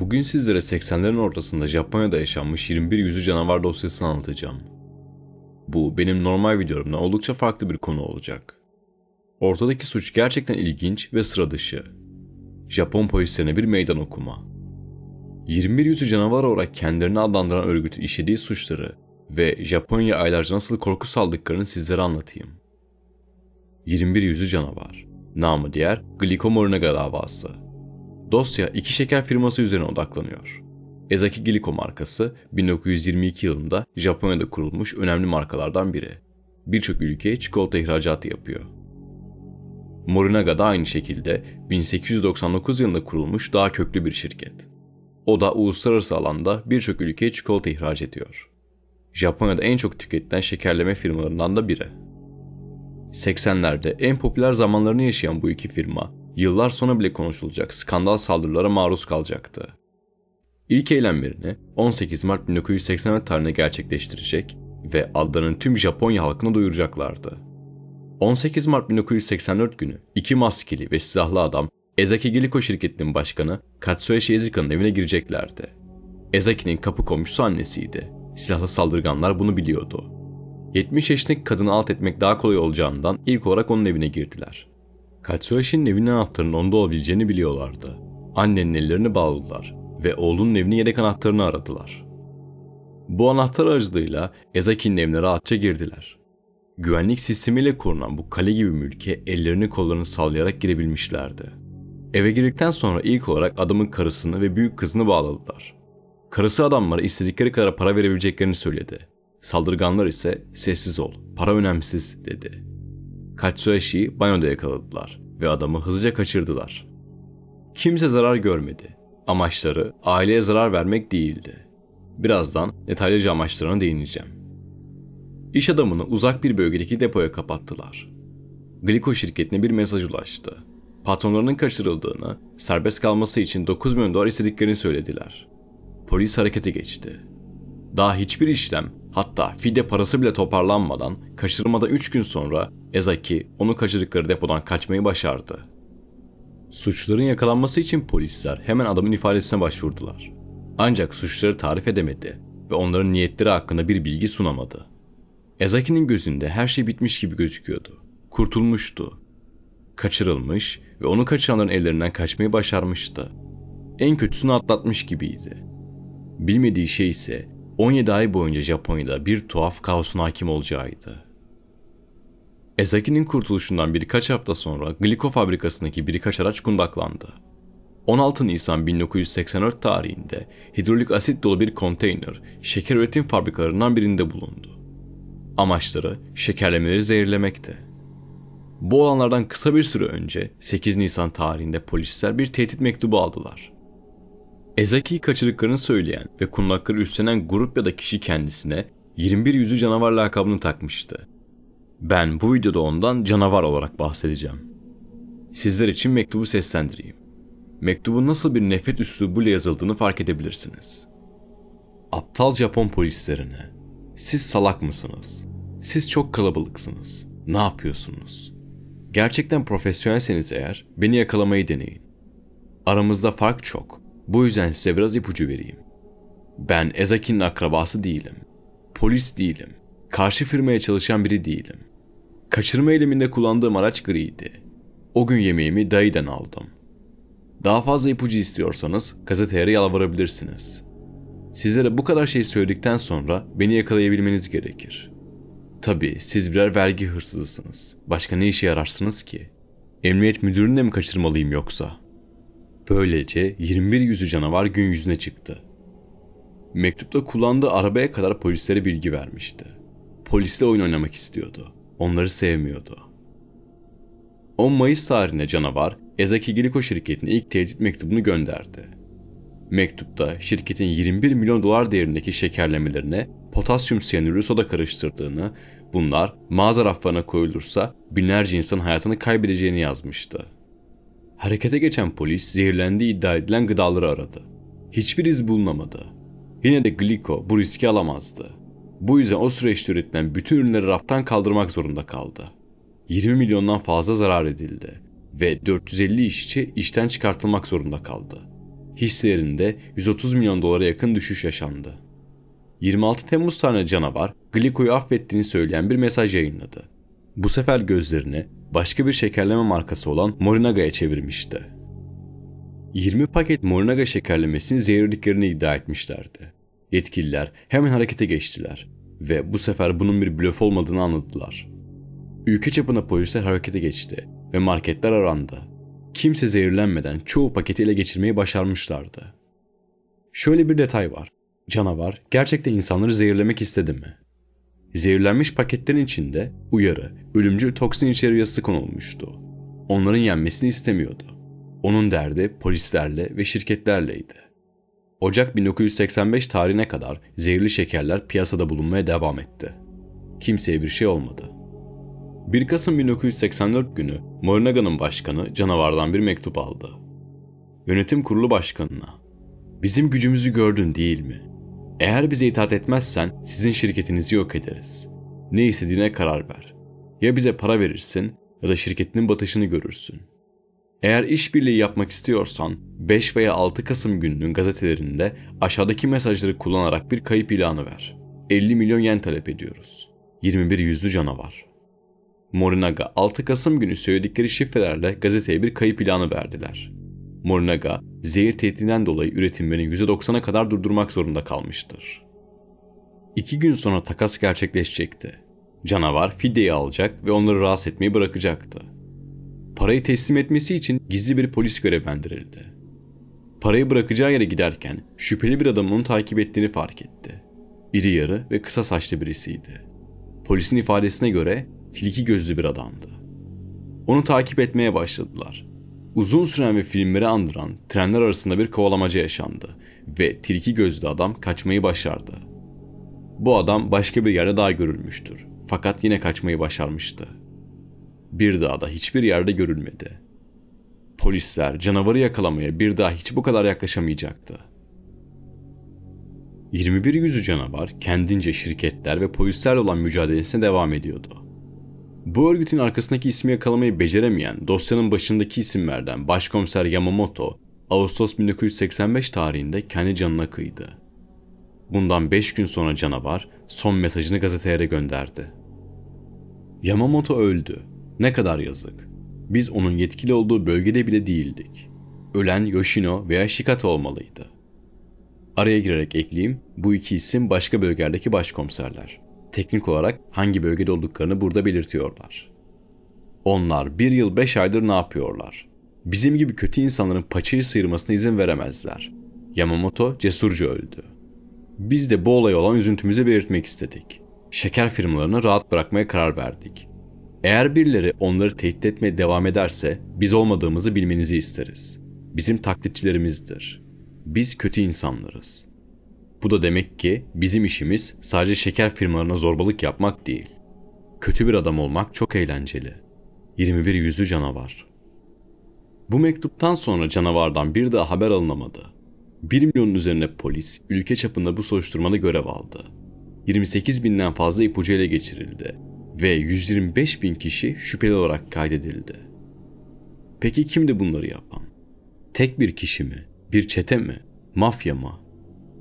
Bugün sizlere 80'lerin ortasında Japonya'da yaşanmış 21 yüzü canavar dosyasını anlatacağım. Bu benim normal videomdan oldukça farklı bir konu olacak. Ortadaki suç gerçekten ilginç ve sıra dışı. Japon polislerine bir meydan okuma. 21 yüzü canavar olarak kendilerini adlandıran örgütün işlediği suçları ve Japonya aylarca nasıl korku saldıklarını sizlere anlatayım. 21 yüzü canavar, namı diğer Glico Morinaga davası. Dosya iki şeker firması üzerine odaklanıyor. Ezaki Giliko markası 1922 yılında Japonya'da kurulmuş önemli markalardan biri. Birçok ülkeye çikolata ihracatı yapıyor. Morinaga da aynı şekilde 1899 yılında kurulmuş daha köklü bir şirket. O da uluslararası alanda birçok ülkeye çikolata ihraç ediyor. Japonya'da en çok tüketilen şekerleme firmalarından da biri. 80'lerde en popüler zamanlarını yaşayan bu iki firma Yıllar sonra bile konuşulacak skandal saldırılara maruz kalacaktı. İlk eylemlerini 18 Mart 1984 tarihine gerçekleştirecek ve adlarını tüm Japonya halkına duyuracaklardı. 18 Mart 1984 günü iki maskeli ve silahlı adam Ezaki Giliko şirketinin başkanı Katsuyoshi Ezika'nın evine gireceklerdi. Ezaki'nin kapı komşusu annesiydi. Silahlı saldırganlar bunu biliyordu. 70 yaşındaki kadını alt etmek daha kolay olacağından ilk olarak onun evine girdiler. Katsuhashi'nin evinin anahtarının onda olabileceğini biliyorlardı. Annenin ellerini bağladılar ve oğlunun evinin yedek anahtarını aradılar. Bu anahtar aracılığıyla Ezaki'nin evine rahatça girdiler. Güvenlik sistemiyle korunan bu kale gibi mülke ellerini kollarını sallayarak girebilmişlerdi. Eve girdikten sonra ilk olarak adamın karısını ve büyük kızını bağladılar. Karısı adamlara istedikleri kadar para verebileceklerini söyledi. Saldırganlar ise sessiz ol, para önemsiz dedi. Katsueshi'yi banyoda yakaladılar ve adamı hızlıca kaçırdılar. Kimse zarar görmedi. Amaçları aileye zarar vermek değildi. Birazdan detaylıca amaçlarına değineceğim. İş adamını uzak bir bölgedeki depoya kapattılar. Gliko şirketine bir mesaj ulaştı. Patronlarının kaçırıldığını, serbest kalması için 9 milyon dolar istediklerini söylediler. Polis harekete geçti. Daha hiçbir işlem, hatta fide parası bile toparlanmadan kaçırmada 3 gün sonra Ezaki onu kaçırdıkları depodan kaçmayı başardı. Suçların yakalanması için polisler hemen adamın ifadesine başvurdular. Ancak suçları tarif edemedi ve onların niyetleri hakkında bir bilgi sunamadı. Ezaki'nin gözünde her şey bitmiş gibi gözüküyordu. Kurtulmuştu. Kaçırılmış ve onu kaçıranların ellerinden kaçmayı başarmıştı. En kötüsünü atlatmış gibiydi. Bilmediği şey ise 17 ay boyunca Japonya'da bir tuhaf kaosun hakim olacağıydı. Ezaki'nin kurtuluşundan birkaç hafta sonra Gliko fabrikasındaki birkaç araç kundaklandı. 16 Nisan 1984 tarihinde hidrolik asit dolu bir konteyner şeker üretim fabrikalarından birinde bulundu. Amaçları şekerlemeleri zehirlemekti. Bu olanlardan kısa bir süre önce 8 Nisan tarihinde polisler bir tehdit mektubu aldılar. Ezaki'yi kaçırıklarını söyleyen ve kundakları üstlenen grup ya da kişi kendisine 21 yüzü canavar lakabını takmıştı. Ben bu videoda ondan canavar olarak bahsedeceğim. Sizler için mektubu seslendireyim. Mektubun nasıl bir nefret üslubuyla yazıldığını fark edebilirsiniz. Aptal Japon polislerine, siz salak mısınız? Siz çok kalabalıksınız. Ne yapıyorsunuz? Gerçekten profesyonelseniz eğer beni yakalamayı deneyin. Aramızda fark çok bu yüzden size biraz ipucu vereyim. Ben Ezaki'nin akrabası değilim. Polis değilim. Karşı firmaya çalışan biri değilim. Kaçırma eyleminde kullandığım araç griydi. O gün yemeğimi dayıdan aldım. Daha fazla ipucu istiyorsanız gazeteye yalvarabilirsiniz. Sizlere bu kadar şey söyledikten sonra beni yakalayabilmeniz gerekir. Tabi siz birer vergi hırsızısınız. Başka ne işe yararsınız ki? Emniyet müdürünü de mi kaçırmalıyım yoksa? Böylece 21 yüzü canavar gün yüzüne çıktı. Mektupta kullandığı arabaya kadar polislere bilgi vermişti. Polisle oyun oynamak istiyordu. Onları sevmiyordu. 10 Mayıs tarihinde canavar Ezaki Giliko şirketine ilk tehdit mektubunu gönderdi. Mektupta şirketin 21 milyon dolar değerindeki şekerlemelerine potasyum siyanürü soda karıştırdığını, bunlar mağaza raflarına koyulursa binlerce insan hayatını kaybedeceğini yazmıştı. Harekete geçen polis zehirlendiği iddia edilen gıdaları aradı. Hiçbir iz bulunamadı. Yine de Gliko bu riski alamazdı. Bu yüzden o süreçte üretilen bütün ürünleri raftan kaldırmak zorunda kaldı. 20 milyondan fazla zarar edildi ve 450 işçi işten çıkartılmak zorunda kaldı. Hisselerinde 130 milyon dolara yakın düşüş yaşandı. 26 Temmuz tane canavar Gliko'yu affettiğini söyleyen bir mesaj yayınladı. Bu sefer gözlerini başka bir şekerleme markası olan Morinaga'ya çevirmişti. 20 paket Morinaga şekerlemesini zehirlediklerini iddia etmişlerdi. Yetkililer hemen harekete geçtiler ve bu sefer bunun bir blöf olmadığını anladılar. Ülke çapında polisler harekete geçti ve marketler arandı. Kimse zehirlenmeden çoğu paketi ele geçirmeyi başarmışlardı. Şöyle bir detay var. Canavar gerçekten insanları zehirlemek istedi mi? Zehirlenmiş paketlerin içinde uyarı, ölümcül toksin içeriği yazısı konulmuştu. Onların yenmesini istemiyordu. Onun derdi polislerle ve şirketlerleydi. Ocak 1985 tarihine kadar zehirli şekerler piyasada bulunmaya devam etti. Kimseye bir şey olmadı. 1 Kasım 1984 günü Morinaga'nın başkanı canavardan bir mektup aldı. Yönetim kurulu başkanına. Bizim gücümüzü gördün değil mi? Eğer bize itaat etmezsen sizin şirketinizi yok ederiz. Ne istediğine karar ver. Ya bize para verirsin ya da şirketinin batışını görürsün. Eğer işbirliği yapmak istiyorsan 5 veya 6 Kasım gününün gazetelerinde aşağıdaki mesajları kullanarak bir kayıp ilanı ver. 50 milyon yen talep ediyoruz. 21 yüzlü canavar. Morinaga 6 Kasım günü söyledikleri şifrelerle gazeteye bir kayıp ilanı verdiler. Morinaga, zehir tehdidinden dolayı üretimlerini %90'a kadar durdurmak zorunda kalmıştır. İki gün sonra takas gerçekleşecekti. Canavar fideyi alacak ve onları rahatsız etmeyi bırakacaktı. Parayı teslim etmesi için gizli bir polis görevlendirildi. Parayı bırakacağı yere giderken şüpheli bir adamın onu takip ettiğini fark etti. İri yarı ve kısa saçlı birisiydi. Polisin ifadesine göre tilki gözlü bir adamdı. Onu takip etmeye başladılar Uzun süren ve filmleri andıran trenler arasında bir kovalamaca yaşandı ve tilki gözlü adam kaçmayı başardı. Bu adam başka bir yerde daha görülmüştür fakat yine kaçmayı başarmıştı. Bir daha da hiçbir yerde görülmedi. Polisler canavarı yakalamaya bir daha hiç bu kadar yaklaşamayacaktı. 21 yüzü canavar kendince şirketler ve polislerle olan mücadelesine devam ediyordu. Bu örgütün arkasındaki ismi yakalamayı beceremeyen dosyanın başındaki isimlerden Başkomiser Yamamoto, Ağustos 1985 tarihinde kendi canına kıydı. Bundan 5 gün sonra canavar son mesajını gazetelere gönderdi. Yamamoto öldü. Ne kadar yazık. Biz onun yetkili olduğu bölgede bile değildik. Ölen Yoshino veya Shikata olmalıydı. Araya girerek ekleyeyim, bu iki isim başka bölgelerdeki başkomiserler teknik olarak hangi bölgede olduklarını burada belirtiyorlar. Onlar bir yıl beş aydır ne yapıyorlar? Bizim gibi kötü insanların paçayı sıyırmasına izin veremezler. Yamamoto cesurca öldü. Biz de bu olay olan üzüntümüzü belirtmek istedik. Şeker firmalarını rahat bırakmaya karar verdik. Eğer birileri onları tehdit etmeye devam ederse biz olmadığımızı bilmenizi isteriz. Bizim taklitçilerimizdir. Biz kötü insanlarız.'' Bu da demek ki bizim işimiz sadece şeker firmalarına zorbalık yapmak değil. Kötü bir adam olmak çok eğlenceli. 21 yüzlü canavar. Bu mektuptan sonra canavardan bir daha haber alınamadı. 1 milyonun üzerine polis ülke çapında bu soruşturmada görev aldı. 28 binden fazla ipucu ele geçirildi ve 125 bin kişi şüpheli olarak kaydedildi. Peki kimdi bunları yapan? Tek bir kişi mi? Bir çete mi? Mafya mı?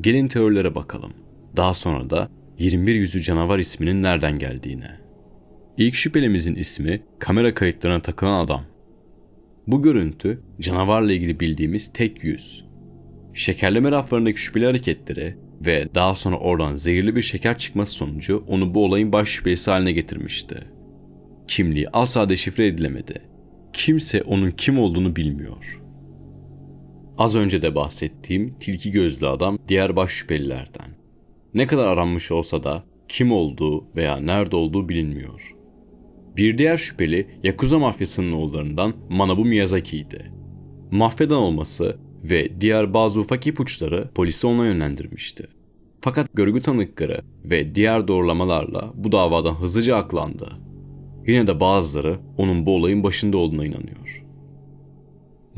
Gelin teorilere bakalım. Daha sonra da 21 yüzü canavar isminin nereden geldiğine. İlk şüphelimizin ismi kamera kayıtlarına takılan adam. Bu görüntü canavarla ilgili bildiğimiz tek yüz. Şekerleme raflarındaki şüpheli hareketleri ve daha sonra oradan zehirli bir şeker çıkması sonucu onu bu olayın baş şüphelisi haline getirmişti. Kimliği asla deşifre edilemedi. Kimse onun kim olduğunu bilmiyor.'' Az önce de bahsettiğim tilki gözlü adam diğer baş şüphelilerden. Ne kadar aranmış olsa da kim olduğu veya nerede olduğu bilinmiyor. Bir diğer şüpheli Yakuza mafyasının oğullarından Manabu Miyazaki'ydi. Mafyadan olması ve diğer bazı ufak ipuçları polisi ona yönlendirmişti. Fakat görgü tanıkları ve diğer doğrulamalarla bu davadan hızlıca aklandı. Yine de bazıları onun bu olayın başında olduğuna inanıyor.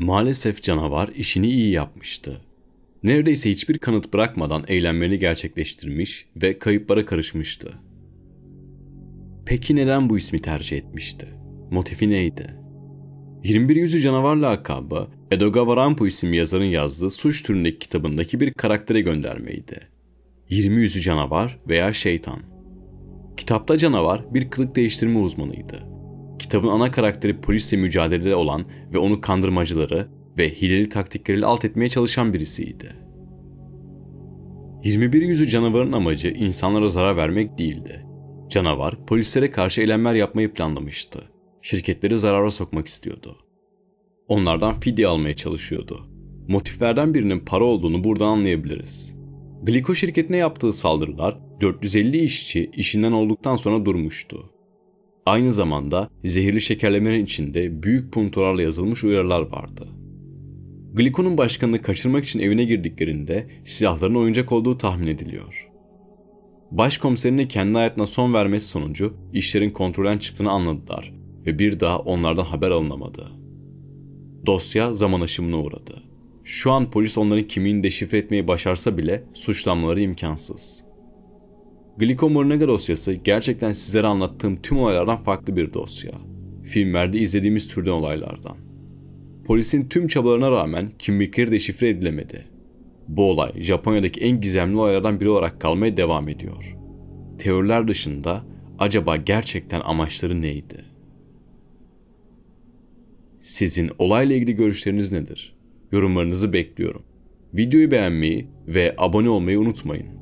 Maalesef canavar işini iyi yapmıştı. Neredeyse hiçbir kanıt bırakmadan eylemlerini gerçekleştirmiş ve kayıplara karışmıştı. Peki neden bu ismi tercih etmişti? Motifi neydi? 21. yüzyıl canavar lakabı Edogawa Rampo isimli yazarın yazdığı suç türündeki kitabındaki bir karaktere göndermeydi. 20 yüzü canavar veya şeytan. Kitapta canavar bir kılık değiştirme uzmanıydı Kitabın ana karakteri polisle mücadelede olan ve onu kandırmacıları ve hileli taktikleriyle alt etmeye çalışan birisiydi. 21. yüzyıl canavarın amacı insanlara zarar vermek değildi. Canavar, polislere karşı eylemler yapmayı planlamıştı. Şirketleri zarara sokmak istiyordu. Onlardan fidye almaya çalışıyordu. Motiflerden birinin para olduğunu buradan anlayabiliriz. Gliko şirketine yaptığı saldırılar 450 işçi işinden olduktan sonra durmuştu. Aynı zamanda zehirli şekerlemenin içinde büyük puntolarla yazılmış uyarılar vardı. Glikon'un başkanını kaçırmak için evine girdiklerinde silahların oyuncak olduğu tahmin ediliyor. Başkomiserinin kendi hayatına son vermesi sonucu işlerin kontrolden çıktığını anladılar ve bir daha onlardan haber alınamadı. Dosya zaman aşımına uğradı. Şu an polis onların kimliğini deşifre etmeyi başarsa bile suçlamaları imkansız.'' Glikomorinaga dosyası gerçekten sizlere anlattığım tüm olaylardan farklı bir dosya. Filmlerde izlediğimiz türden olaylardan. Polisin tüm çabalarına rağmen kimlikleri şifre edilemedi. Bu olay Japonya'daki en gizemli olaylardan biri olarak kalmaya devam ediyor. Teoriler dışında acaba gerçekten amaçları neydi? Sizin olayla ilgili görüşleriniz nedir? Yorumlarınızı bekliyorum. Videoyu beğenmeyi ve abone olmayı unutmayın.